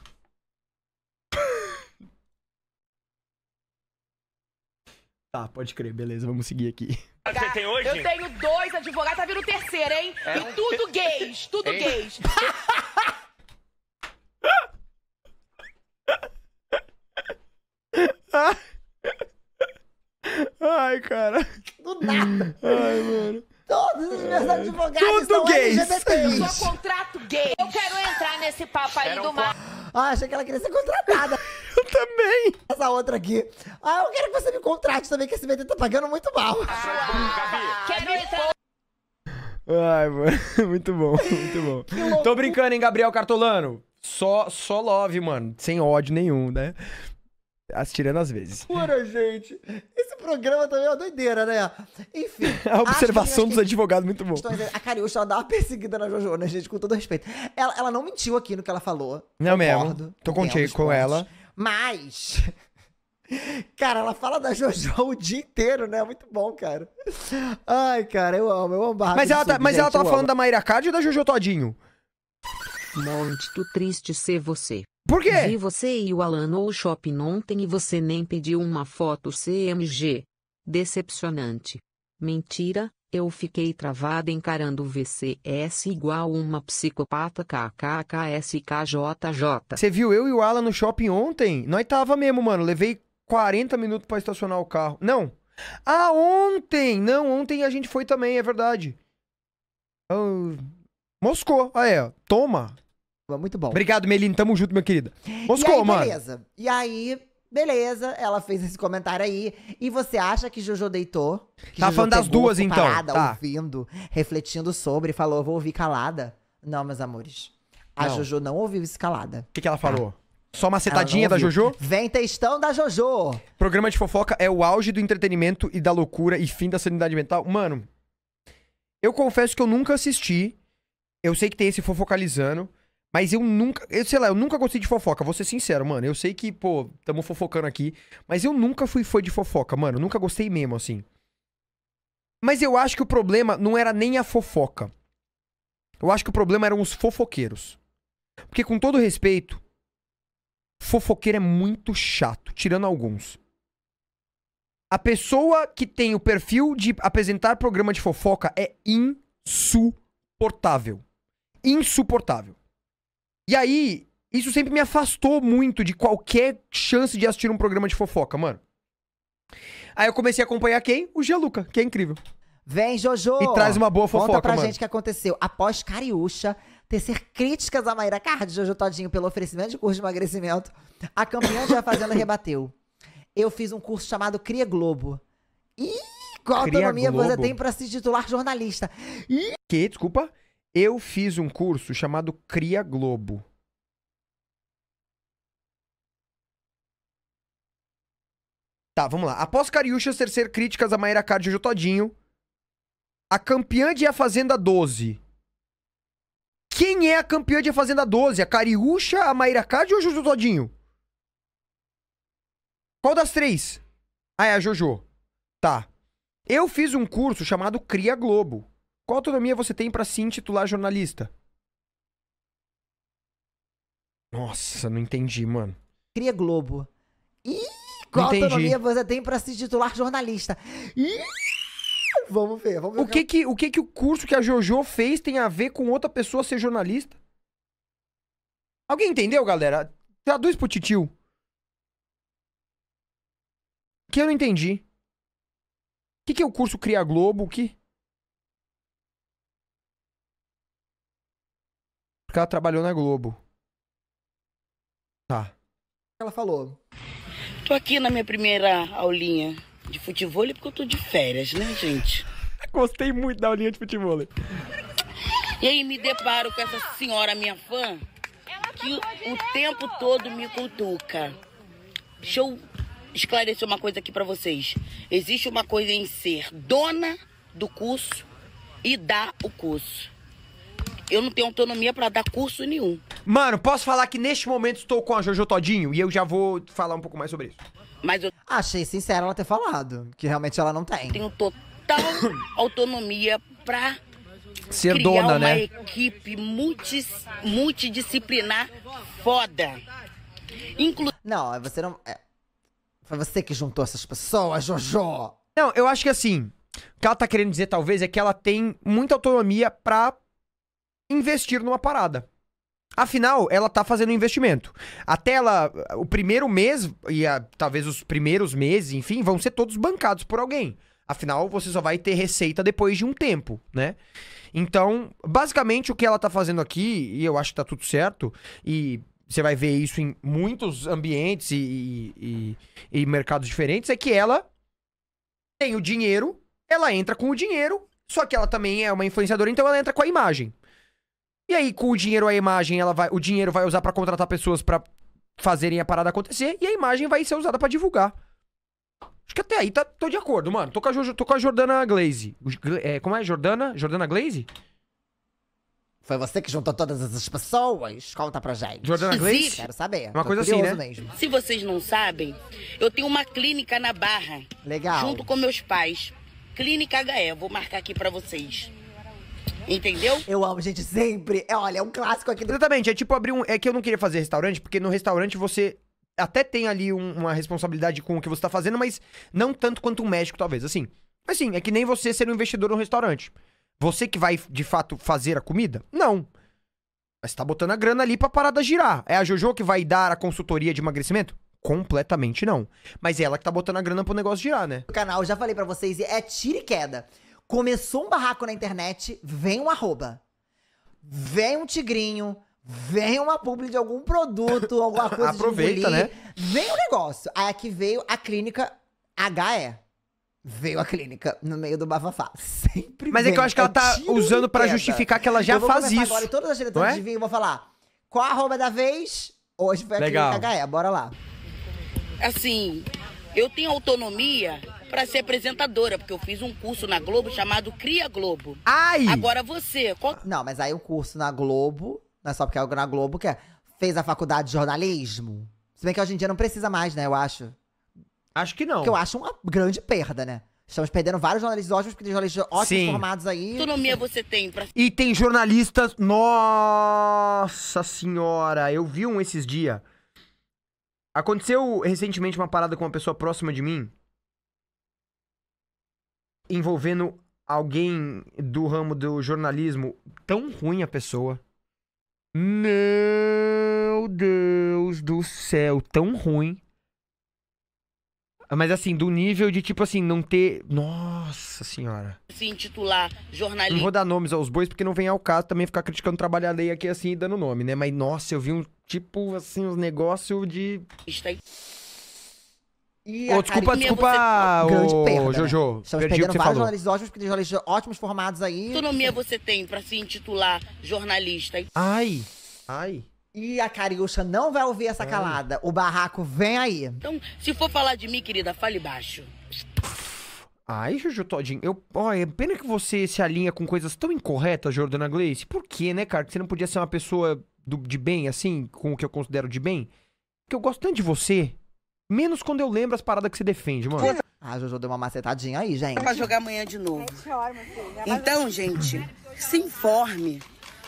Tá, pode crer, beleza, vamos seguir aqui. Você tem hoje? Eu tenho dois advogados, tá vindo o terceiro, hein? É e tudo gays, tudo Ei. gays. Ai, cara. Do nada. Ai, mano. Todos os meus é. advogados Tudo são gays. Eu sou contrato gay. Eu quero entrar nesse papo aí Era do um... mar. Ah, achei que ela queria ser contratada. eu também. Essa outra aqui. Ah, eu quero que você me contrate também, que esse BT tá pagando muito mal. Ah, entrar... Ai, mano. Muito bom, muito bom. Tô brincando, hein, Gabriel Cartolano? Só, só love, mano. Sem ódio nenhum, né? As tirando às vezes. Pura, gente. Esse programa também é uma doideira, né? Enfim. a observação que, dos que... advogados, muito bom. A Cariúcha, ela dá uma perseguida na Jojo, né, gente? Com todo respeito. Ela, ela não mentiu aqui no que ela falou. Não Concordo, mesmo. Tô contigo com ela. Mas... Cara, ela fala da Jojo o dia inteiro, né? Muito bom, cara. Ai, cara, eu amo, eu amo barra. Mas ela, sub, tá, mas gente, ela tava falando amo. da Mayra Card ou da Jojo Todinho? Monte, tu triste ser você. Por quê? Vi você e o Alan no shopping ontem e você nem pediu uma foto CMG. Decepcionante. Mentira, eu fiquei travada encarando o VCS igual uma psicopata KKKSKJJ. Você viu eu e o Alan no shopping ontem? Nós tava mesmo, mano. Levei 40 minutos para estacionar o carro. Não. Ah, ontem! Não, ontem a gente foi também, é verdade. Ah, Moscou. Ah, é. Toma. Muito bom. Obrigado, Melina. Tamo junto, meu querido. Moscou, e aí, mano. Beleza. E aí, beleza, ela fez esse comentário aí. E você acha que Jojo deitou? Que tá Jojo falando das duas, então. Parada, tá. ouvindo, refletindo sobre, falou, vou ouvir calada. Não, meus amores. A não. Jojo não ouviu isso calada. O que, que ela tá. falou? Tá. Só uma setadinha da Jojo? Vem textão da Jojo! Programa de fofoca é o auge do entretenimento e da loucura e fim da sanidade mental. Mano, eu confesso que eu nunca assisti. Eu sei que tem esse fofocalizando. Mas eu nunca, eu sei lá, eu nunca gostei de fofoca, vou ser sincero, mano. Eu sei que, pô, tamo fofocando aqui, mas eu nunca fui fã de fofoca, mano. nunca gostei mesmo, assim. Mas eu acho que o problema não era nem a fofoca. Eu acho que o problema eram os fofoqueiros. Porque, com todo respeito, fofoqueiro é muito chato, tirando alguns. A pessoa que tem o perfil de apresentar programa de fofoca é insuportável. Insuportável. E aí, isso sempre me afastou muito de qualquer chance de assistir um programa de fofoca, mano. Aí eu comecei a acompanhar quem? O Gianluca, que é incrível. Vem, Jojo! E traz uma boa fofoca, Conta pra mano. gente o que aconteceu. Após Cariúcha tecer críticas a Maíra Cardi, Jojo Todinho, pelo oferecimento de curso de emagrecimento, a campeã de A Fazenda rebateu. Eu fiz um curso chamado Cria Globo. Ih, qual Cria autonomia Globo. você tem pra se titular jornalista? Ih! Que? Desculpa? Eu fiz um curso chamado Cria Globo. Tá, vamos lá. Após Cariúchas tercer críticas a Maíra Card e o Todinho, a campeã de A Fazenda 12. Quem é a campeã de A Fazenda 12? A Cariúcha, a Maíra Card ou o Jojo Todinho? Qual das três? Ah, é a Jojo. Tá. Eu fiz um curso chamado Cria Globo. Qual autonomia você tem para se intitular jornalista? Nossa, não entendi, mano. Cria Globo. Ih, qual entendi. autonomia você tem para se titular jornalista? Ih, vamos ver, vamos ver. O que que, o que que o curso que a JoJo fez tem a ver com outra pessoa ser jornalista? Alguém entendeu, galera? Traduz pro titio. Que eu não entendi. O que que é o curso Cria Globo? O que... Porque ela trabalhou na Globo. Tá. Ela falou. Tô aqui na minha primeira aulinha de futebol porque eu tô de férias, né, gente? Gostei muito da aulinha de futebol. E aí me deparo com essa senhora, minha fã, tá que o tempo todo me cutuca. Deixa eu esclarecer uma coisa aqui para vocês. Existe uma coisa em ser dona do curso e dar o curso eu não tenho autonomia para dar curso nenhum. Mano, posso falar que neste momento estou com a Jojo Todinho e eu já vou falar um pouco mais sobre isso. Mas eu ah, Achei sincero ela ter falado, que realmente ela não tem. tenho total autonomia pra Ser criar dona, uma né? equipe multidisciplinar foda. Inclu Não, você não. é, Foi você que juntou essas pessoas, Jojo! Não, eu acho que assim, o que ela tá querendo dizer talvez é que ela tem muita autonomia pra investir numa parada. Afinal, ela tá fazendo um investimento. Até ela. O primeiro mês, e a, talvez os primeiros meses, enfim, vão ser todos bancados por alguém. Afinal, você só vai ter receita depois de um tempo, né? Então, basicamente, o que ela tá fazendo aqui, e eu acho que tá tudo certo, e você vai ver isso em muitos ambientes e, e, e, e mercados diferentes, é que ela tem o dinheiro, ela entra com o dinheiro, só que ela também é uma influenciadora, então ela entra com a imagem. E aí, com o dinheiro, a imagem, ela vai, o dinheiro vai usar para contratar pessoas para fazerem a parada acontecer e a imagem vai ser usada para divulgar. Acho que até aí tá, tô de acordo, mano. Tô com a, jo, tô com a Jordana Glaze. É, como é? Jordana? Jordana Glaze? Foi você que juntou todas essas pessoas? Conta pra gente. Jordana Glaze? Quero saber. Uma tô coisa assim, né? Mesmo. Se vocês não sabem, eu tenho uma clínica na Barra. Legal. Junto com meus pais. Clínica HE. Vou marcar aqui para vocês. Entendeu? Eu amo, gente, sempre. É, olha, é um clássico aqui do. Exatamente, é tipo abrir um. É que eu não queria fazer restaurante, porque no restaurante você até tem ali um, uma responsabilidade com o que você tá fazendo, mas não tanto quanto um médico, talvez. Assim. Mas sim, é que nem você ser um investidor num restaurante. Você que vai, de fato, fazer a comida? Não. Mas tá botando a grana ali pra parada girar. É a Jojo que vai dar a consultoria de emagrecimento? Completamente não. Mas é ela que tá botando a grana pro negócio girar, né? O canal, já falei para vocês, é tira e queda. Começou um barraco na internet, vem um arroba. Vem um tigrinho, vem uma publi de algum produto, alguma coisa Aproveita, de né? Vem um negócio. Aí aqui veio a clínica HE. Veio a clínica no meio do bafafá. Sempre Mas é que eu acho que ela é tá usando para justificar que ela já eu vou faz isso. Agora, em todas as diretoras é? de vinho, eu vou falar: qual a arroba da vez? Hoje foi a Legal. clínica HE, bora lá. Assim, eu tenho autonomia para ser apresentadora, porque eu fiz um curso na Globo chamado Cria Globo. Ai! Agora você. Qual... Não, mas aí o curso na Globo, não é só porque é na Globo que é, fez a faculdade de jornalismo. Se bem que hoje em dia não precisa mais, né? Eu acho. Acho que não. Porque eu acho uma grande perda, né? Estamos perdendo vários jornalistas ótimos, porque tem jornalistas ótimos Sim. formados aí. Que autonomia você tem pra... E tem jornalistas... Nossa senhora! Eu vi um esses dias. Aconteceu recentemente uma parada com uma pessoa próxima de mim envolvendo alguém do ramo do jornalismo tão ruim a pessoa. Meu Deus do céu, tão ruim. Mas assim, do nível de tipo assim, não ter. Nossa senhora. Se intitular jornalista. Não vou dar nomes aos bois, porque não vem ao caso também ficar criticando o trabalho alheio aqui assim e dando nome, né? Mas nossa, eu vi um tipo assim, uns um negócios de. Está aí. E oh, desculpa, desculpa, você... grande perda, né? Jojo. Né? Estamos perdi vários falou. jornalistas ótimos, ótimos formados aí. Que autonomia você tem pra se intitular jornalista? Ai, ai. E a Cariúcha não vai ouvir essa ai. calada. O barraco vem aí. Então, se for falar de mim, querida, fale baixo. Ai, Jojo Todinho, eu, ó, é pena que você se alinha com coisas tão incorretas, Jordana Gleice. Por quê, né, cara? Que você não podia ser uma pessoa do, de bem, assim, com o que eu considero de bem? Porque eu gosto tanto de você, Menos quando eu lembro as paradas que você defende, mano. Ah, Jojo deu uma macetadinha aí, gente. Pra jogar amanhã de novo. É então, gente, se informe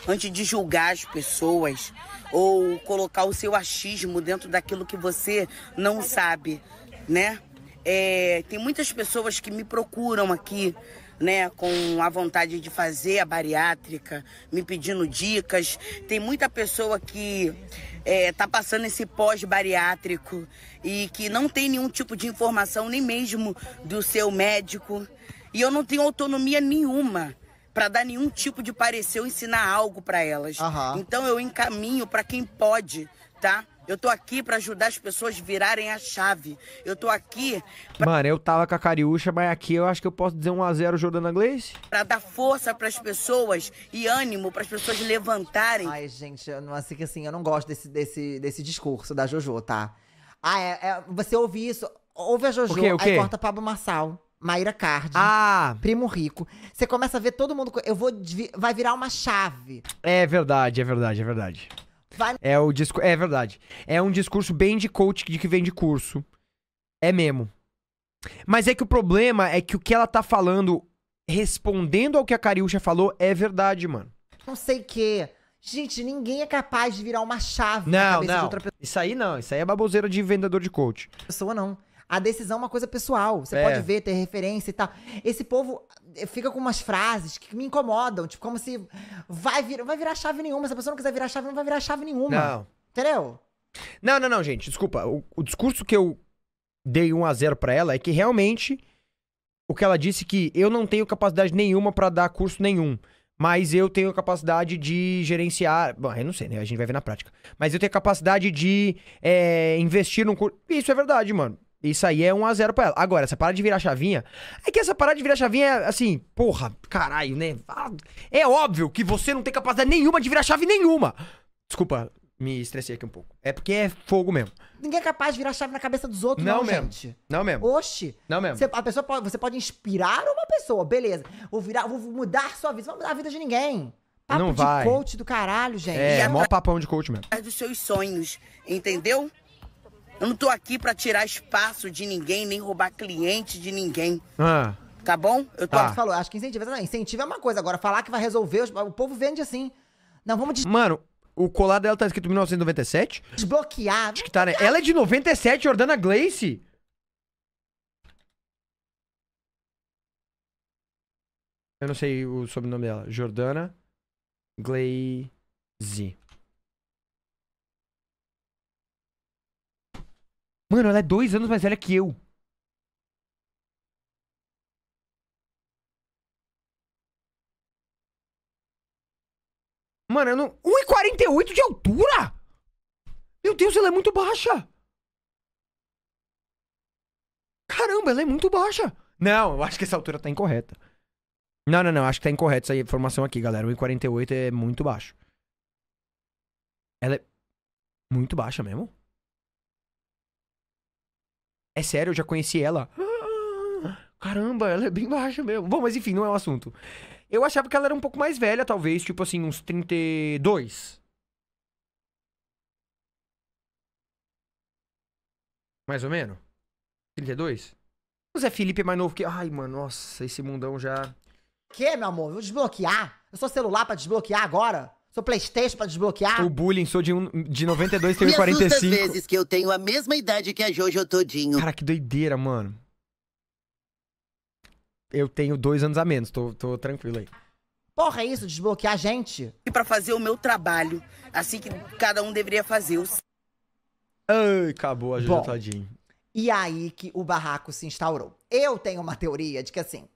antes de julgar as pessoas ou colocar o seu achismo dentro daquilo que você não sabe, né? É, tem muitas pessoas que me procuram aqui, né, com a vontade de fazer a bariátrica, me pedindo dicas. Tem muita pessoa que é, tá passando esse pós-bariátrico e que não tem nenhum tipo de informação, nem mesmo do seu médico. E eu não tenho autonomia nenhuma para dar nenhum tipo de parecer ou ensinar algo para elas. Uhum. Então eu encaminho para quem pode, tá? Eu tô aqui para ajudar as pessoas virarem a chave. Eu tô aqui. Pra... Mano, eu tava com a Cariúcha, mas aqui eu acho que eu posso dizer um a zero jogando inglês. Pra dar força para as pessoas e ânimo para as pessoas levantarem. Ai, gente, eu não assim que assim, eu não gosto desse, desse, desse discurso da JoJo, tá? Ah, é, é você ouve isso, ouve a JoJo, o quê, o quê? aí corta Pablo Marçal. Maíra Cardi, ah. Primo Rico. Você começa a ver todo mundo. Eu vou. Vai virar uma chave. É verdade, é verdade, é verdade. Vai... É o disco, é verdade. É um discurso bem de coach de que vem de curso. É mesmo. Mas é que o problema é que o que ela tá falando, respondendo ao que a Cariúcha falou, é verdade, mano. Não sei o quê. Gente, ninguém é capaz de virar uma chave não, na cabeça não. de outra pessoa. Isso aí não, isso aí é baboseira de vendedor de coach. Pessoa não. A decisão é uma coisa pessoal. Você é. pode ver, ter referência e tal. Esse povo eh, fica com umas frases que me incomodam. Tipo, como se vai, vir, vai virar chave nenhuma. Se a pessoa não quiser virar chave, não vai virar chave nenhuma. Não. Entendeu? Não, não, não, gente. Desculpa. O, o discurso que eu dei 1 a 0 para ela é que realmente o que ela disse que eu não tenho capacidade nenhuma para dar curso nenhum, mas eu tenho capacidade de gerenciar. Bom, eu não sei, né? A gente vai ver na prática. Mas eu tenho capacidade de é, investir num curso. Isso é verdade, mano. Isso aí é 1 a 0 pra ela. Agora, essa parada de virar chavinha. É que essa parada de virar chavinha é assim, porra, caralho, né? Ah, é óbvio que você não tem capacidade nenhuma de virar chave nenhuma. Desculpa, me estressei aqui um pouco. É porque é fogo mesmo. Ninguém é capaz de virar chave na cabeça dos outros, não, não mesmo. gente. Não mesmo. Oxe. Não mesmo. Você, a pessoa pode, você pode inspirar uma pessoa, beleza. Vou, virar, vou mudar sua vida, não vou mudar a vida de ninguém. Papo não de vai. coach do caralho, gente. É, é maior papão de coach mesmo. É dos seus sonhos, entendeu? Eu não tô aqui para tirar espaço de ninguém, nem roubar cliente de ninguém. Ah. Tá bom? Eu tô... Tá. Você falou, acho que incentiva. Não, incentiva é uma coisa. Agora, falar que vai resolver, o povo vende assim. Não, vamos... De... Mano, o colar dela tá escrito 1997. Desbloquear. Acho que tá, né? Ela é de 97, Jordana Glace. Eu não sei o sobrenome dela. Jordana Glaze. Mano, ela é dois anos mais velha que eu. Mano, eu não. 1,48 de altura? Meu Deus, ela é muito baixa. Caramba, ela é muito baixa. Não, eu acho que essa altura tá incorreta. Não, não, não. Acho que tá incorreta essa informação aqui, galera. 1,48 é muito baixo. Ela é muito baixa mesmo? É sério, eu já conheci ela. caramba, ela é bem baixa mesmo. Bom, mas enfim, não é o assunto. Eu achava que ela era um pouco mais velha, talvez, tipo assim, uns 32. Mais ou menos? 32? O Zé Felipe é mais novo que. Ai, mano, nossa, esse mundão já. Que, meu amor? Vou desbloquear? Eu sou celular pra desbloquear agora? Sou Playstation pra desbloquear? O bullying, sou de, um, de 92, tenho 45. Me vezes que eu tenho a mesma idade que a Jojo todinho. Cara, que doideira, mano. Eu tenho dois anos a menos, tô, tô tranquilo aí. Porra, é isso, desbloquear a gente? E pra fazer o meu trabalho, assim que cada um deveria fazer. os. Ai, acabou a Jojo Bom, todinho. E aí que o barraco se instaurou. Eu tenho uma teoria de que assim,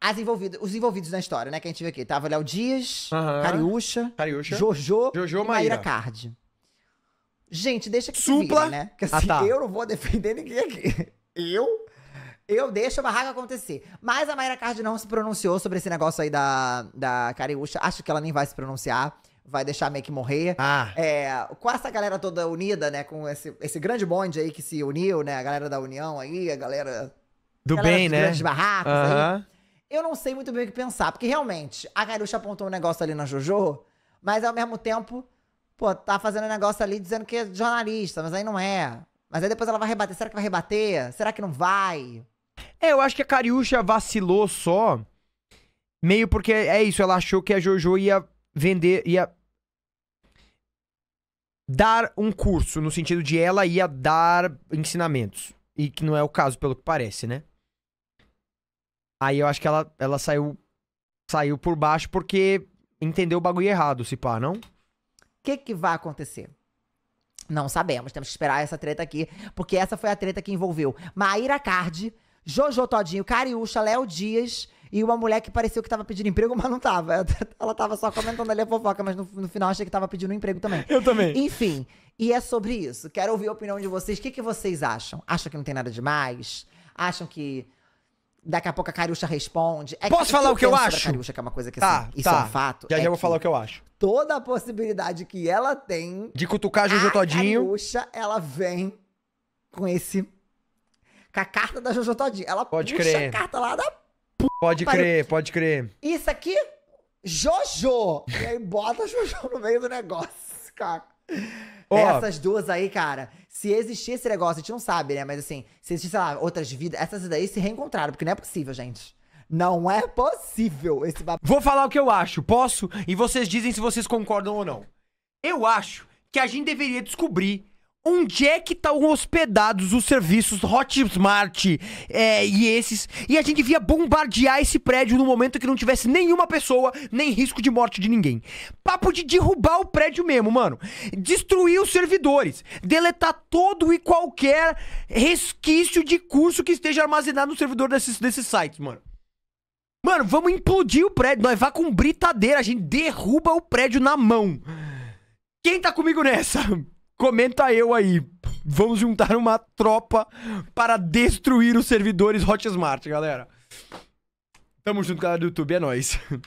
as envolvidas, os envolvidos na história, né? Que a gente viu aqui. Tava Léo Dias, uhum. Cariúcha, Cariúcha, Jojo, Jojo Maíra Card. Gente, deixa que Supla. Vire, né? Porque assim, ah, tá. eu não vou defender ninguém aqui. Eu? Eu deixo a barraca acontecer. Mas a Mayra Card não se pronunciou sobre esse negócio aí da, da Cariúcha. Acho que ela nem vai se pronunciar. Vai deixar meio que morrer. Ah. É, com essa galera toda unida, né? Com esse, esse grande bonde aí que se uniu, né? A galera da União aí, a galera. Do galera bem, né? Grandes barracos uh -huh. aí. Eu não sei muito bem o que pensar, porque realmente a Carucha apontou um negócio ali na JoJo, mas ao mesmo tempo, pô, tá fazendo um negócio ali dizendo que é jornalista, mas aí não é. Mas aí depois ela vai rebater. Será que vai rebater? Será que não vai? É, eu acho que a Cariúcha vacilou só. Meio porque é isso, ela achou que a JoJo ia vender, ia dar um curso, no sentido de ela ia dar ensinamentos. E que não é o caso, pelo que parece, né? Aí eu acho que ela, ela saiu saiu por baixo porque entendeu o bagulho errado, se pá, não? O que, que vai acontecer? Não sabemos, temos que esperar essa treta aqui, porque essa foi a treta que envolveu Maíra Cardi, Jojo Todinho, Cariúcha, Léo Dias e uma mulher que pareceu que tava pedindo emprego, mas não tava. Ela tava só comentando ali a fofoca, mas no, no final achei que tava pedindo emprego também. Eu também. Enfim, e é sobre isso. Quero ouvir a opinião de vocês. O que, que vocês acham? Acham que não tem nada demais? Acham que Daqui a pouco a Cariúcha responde. É Posso falar o que eu, eu acho? Cariúcha, que é uma coisa que tá, assim, isso tá. é um fato. Já é já vou falar o que eu acho. Toda a possibilidade que ela tem de cutucar a Jojo a Todinho. ela vem com esse com a carta da Jojo Todinho. Ela pode puxa crer. a carta lá da Pode crer, pode crer. Isso aqui Jojo. E aí bota Jojo no meio do negócio, cara. Oh. Essas duas aí, cara se existir esse negócio, a gente não sabe, né? Mas assim, se existir, sei lá, outras vidas, essas daí se reencontraram, porque não é possível, gente. Não é possível esse babado. Vou falar o que eu acho, posso? E vocês dizem se vocês concordam ou não. Eu acho que a gente deveria descobrir onde é que estão tá hospedados os serviços Hotmart é, e esses, e a gente via bombardear esse prédio no momento que não tivesse nenhuma pessoa, nem risco de morte de ninguém. Papo de derrubar o prédio mesmo, mano. Destruir os servidores, deletar todo e qualquer resquício de curso que esteja armazenado no servidor desses, desses sites, mano. Mano, vamos implodir o prédio, nós vá com britadeira, a gente derruba o prédio na mão. Quem tá comigo nessa? Comenta eu aí. Vamos juntar uma tropa para destruir os servidores Hotsmart, galera. Tamo junto, galera do YouTube. É nóis.